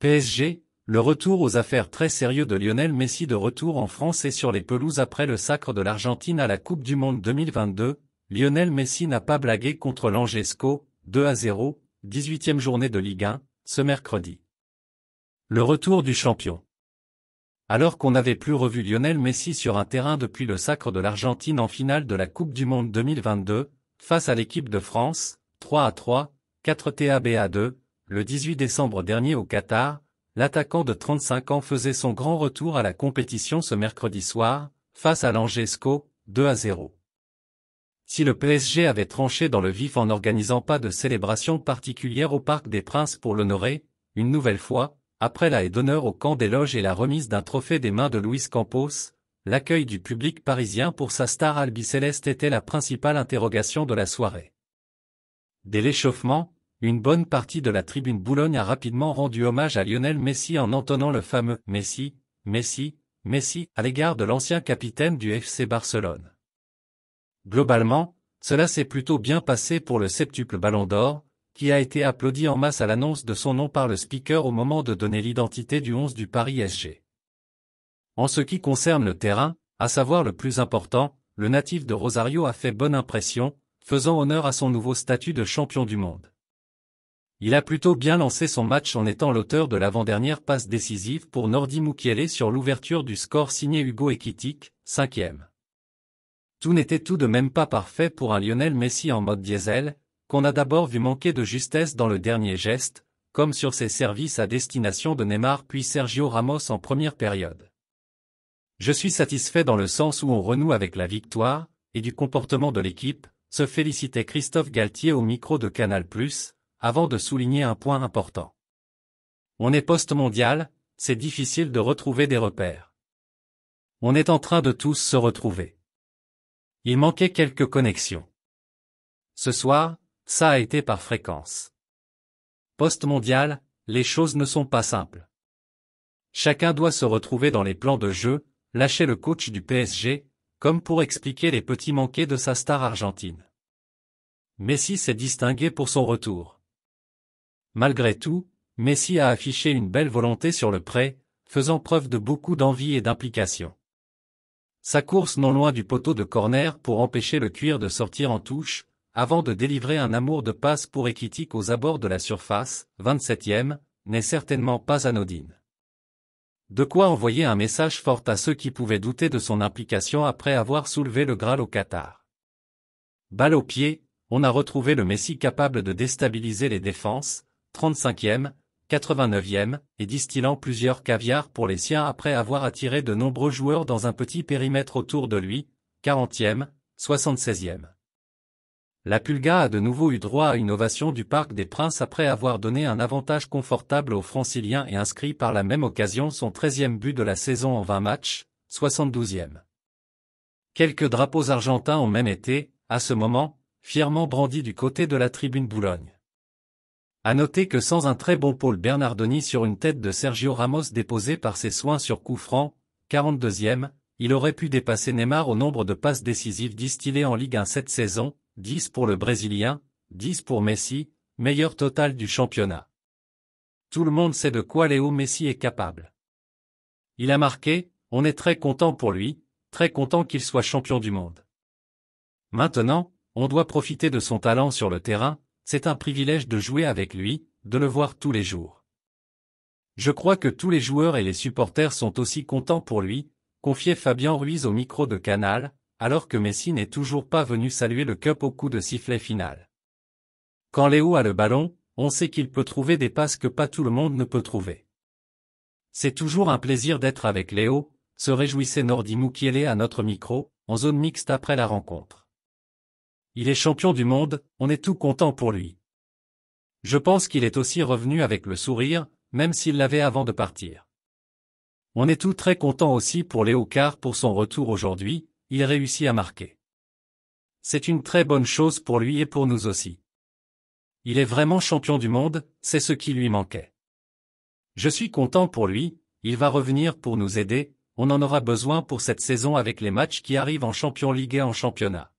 PSG, le retour aux affaires très sérieux de Lionel Messi de retour en France et sur les pelouses après le sacre de l'Argentine à la Coupe du Monde 2022, Lionel Messi n'a pas blagué contre l'Angesco, 2 à 0, 18e journée de Ligue 1, ce mercredi. Le retour du champion. Alors qu'on n'avait plus revu Lionel Messi sur un terrain depuis le sacre de l'Argentine en finale de la Coupe du Monde 2022, face à l'équipe de France, 3 à 3, 4 TAB à 2, le 18 décembre dernier au Qatar, l'attaquant de 35 ans faisait son grand retour à la compétition ce mercredi soir, face à l'Angesco, 2 à 0. Si le PSG avait tranché dans le vif en n'organisant pas de célébration particulière au Parc des Princes pour l'honorer, une nouvelle fois, après la haie d'honneur au camp des loges et la remise d'un trophée des mains de Luis Campos, l'accueil du public parisien pour sa star albicéleste était la principale interrogation de la soirée. Dès l'échauffement, une bonne partie de la tribune Boulogne a rapidement rendu hommage à Lionel Messi en entonnant le fameux « Messi, Messi, Messi » à l'égard de l'ancien capitaine du FC Barcelone. Globalement, cela s'est plutôt bien passé pour le septuple Ballon d'Or, qui a été applaudi en masse à l'annonce de son nom par le speaker au moment de donner l'identité du 11 du Paris SG. En ce qui concerne le terrain, à savoir le plus important, le natif de Rosario a fait bonne impression, faisant honneur à son nouveau statut de champion du monde. Il a plutôt bien lancé son match en étant l'auteur de l'avant-dernière passe décisive pour Nordi Mukiele sur l'ouverture du score signé Hugo Ekitik, 5 Tout n'était tout de même pas parfait pour un Lionel Messi en mode diesel, qu'on a d'abord vu manquer de justesse dans le dernier geste, comme sur ses services à destination de Neymar puis Sergio Ramos en première période. Je suis satisfait dans le sens où on renoue avec la victoire, et du comportement de l'équipe, se félicitait Christophe Galtier au micro de Canal+, avant de souligner un point important. On est post-mondial, c'est difficile de retrouver des repères. On est en train de tous se retrouver. Il manquait quelques connexions. Ce soir, ça a été par fréquence. Post-mondial, les choses ne sont pas simples. Chacun doit se retrouver dans les plans de jeu, lâcher le coach du PSG, comme pour expliquer les petits manqués de sa star argentine. Messi s'est distingué pour son retour. Malgré tout, Messi a affiché une belle volonté sur le prêt, faisant preuve de beaucoup d'envie et d'implication. Sa course non loin du poteau de corner pour empêcher le cuir de sortir en touche, avant de délivrer un amour de passe pour équitique aux abords de la surface, 27e, n'est certainement pas anodine. De quoi envoyer un message fort à ceux qui pouvaient douter de son implication après avoir soulevé le Graal au Qatar. Balle au pied, on a retrouvé le Messi capable de déstabiliser les défenses, 35e, 89e, et distillant plusieurs caviars pour les siens après avoir attiré de nombreux joueurs dans un petit périmètre autour de lui, 40e, 76e. La Pulga a de nouveau eu droit à une ovation du Parc des Princes après avoir donné un avantage confortable aux Franciliens et inscrit par la même occasion son 13e but de la saison en 20 matchs, 72e. Quelques drapeaux argentins ont même été, à ce moment, fièrement brandis du côté de la tribune Boulogne. À noter que sans un très bon pôle Bernardoni sur une tête de Sergio Ramos déposée par ses soins sur coup franc, 42e, il aurait pu dépasser Neymar au nombre de passes décisives distillées en Ligue 1 cette saison, 10 pour le Brésilien, 10 pour Messi, meilleur total du championnat. Tout le monde sait de quoi Léo Messi est capable. Il a marqué, on est très content pour lui, très content qu'il soit champion du monde. Maintenant, on doit profiter de son talent sur le terrain, c'est un privilège de jouer avec lui, de le voir tous les jours. Je crois que tous les joueurs et les supporters sont aussi contents pour lui, confiait Fabien Ruiz au micro de Canal, alors que Messi n'est toujours pas venu saluer le cup au coup de sifflet final. Quand Léo a le ballon, on sait qu'il peut trouver des passes que pas tout le monde ne peut trouver. C'est toujours un plaisir d'être avec Léo, se réjouissait Nordi Mukiele à notre micro, en zone mixte après la rencontre il est champion du monde, on est tout content pour lui. Je pense qu'il est aussi revenu avec le sourire, même s'il l'avait avant de partir. On est tout très content aussi pour Léo Car pour son retour aujourd'hui, il réussit à marquer. C'est une très bonne chose pour lui et pour nous aussi. Il est vraiment champion du monde, c'est ce qui lui manquait. Je suis content pour lui, il va revenir pour nous aider, on en aura besoin pour cette saison avec les matchs qui arrivent en Champion Ligue et en championnat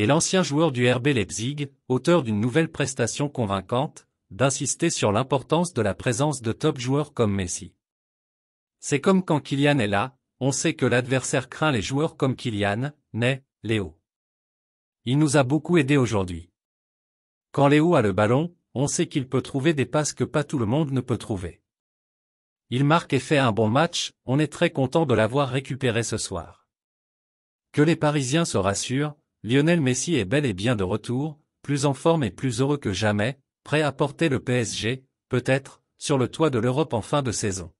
et l'ancien joueur du RB Leipzig, auteur d'une nouvelle prestation convaincante, d'insister sur l'importance de la présence de top joueurs comme Messi. C'est comme quand Kylian est là, on sait que l'adversaire craint les joueurs comme Kylian, mais Léo. Il nous a beaucoup aidés aujourd'hui. Quand Léo a le ballon, on sait qu'il peut trouver des passes que pas tout le monde ne peut trouver. Il marque et fait un bon match, on est très content de l'avoir récupéré ce soir. Que les Parisiens se rassurent, Lionel Messi est bel et bien de retour, plus en forme et plus heureux que jamais, prêt à porter le PSG, peut-être, sur le toit de l'Europe en fin de saison.